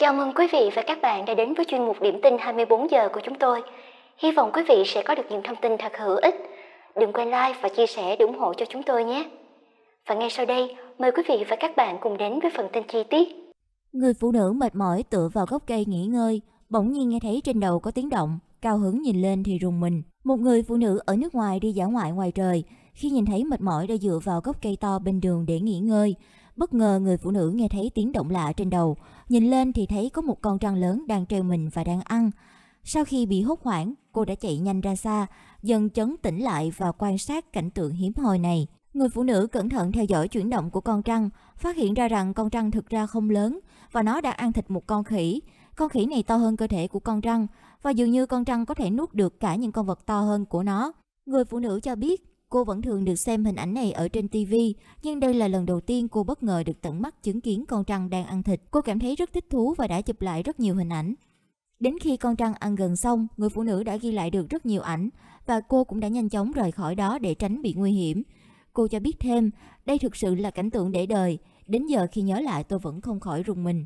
Chào mừng quý vị và các bạn đã đến với chuyên mục điểm tin 24 giờ của chúng tôi. Hy vọng quý vị sẽ có được những thông tin thật hữu ích. Đừng quên like và chia sẻ để ủng hộ cho chúng tôi nhé. Và ngay sau đây, mời quý vị và các bạn cùng đến với phần tin chi tiết. Người phụ nữ mệt mỏi tựa vào gốc cây nghỉ ngơi, bỗng nhiên nghe thấy trên đầu có tiếng động, cao hứng nhìn lên thì rùng mình. Một người phụ nữ ở nước ngoài đi dã ngoại ngoài trời, khi nhìn thấy mệt mỏi đã dựa vào gốc cây to bên đường để nghỉ ngơi, Bất ngờ người phụ nữ nghe thấy tiếng động lạ trên đầu, nhìn lên thì thấy có một con trăng lớn đang treo mình và đang ăn. Sau khi bị hốt hoảng, cô đã chạy nhanh ra xa, dần chấn tỉnh lại và quan sát cảnh tượng hiếm hoi này. Người phụ nữ cẩn thận theo dõi chuyển động của con trăng, phát hiện ra rằng con trăng thực ra không lớn và nó đã ăn thịt một con khỉ. Con khỉ này to hơn cơ thể của con trăng và dường như con trăng có thể nuốt được cả những con vật to hơn của nó. Người phụ nữ cho biết Cô vẫn thường được xem hình ảnh này ở trên TV, nhưng đây là lần đầu tiên cô bất ngờ được tận mắt chứng kiến con trăng đang ăn thịt. Cô cảm thấy rất thích thú và đã chụp lại rất nhiều hình ảnh. Đến khi con trăng ăn gần xong, người phụ nữ đã ghi lại được rất nhiều ảnh và cô cũng đã nhanh chóng rời khỏi đó để tránh bị nguy hiểm. Cô cho biết thêm, đây thực sự là cảnh tượng để đời. Đến giờ khi nhớ lại tôi vẫn không khỏi rùng mình.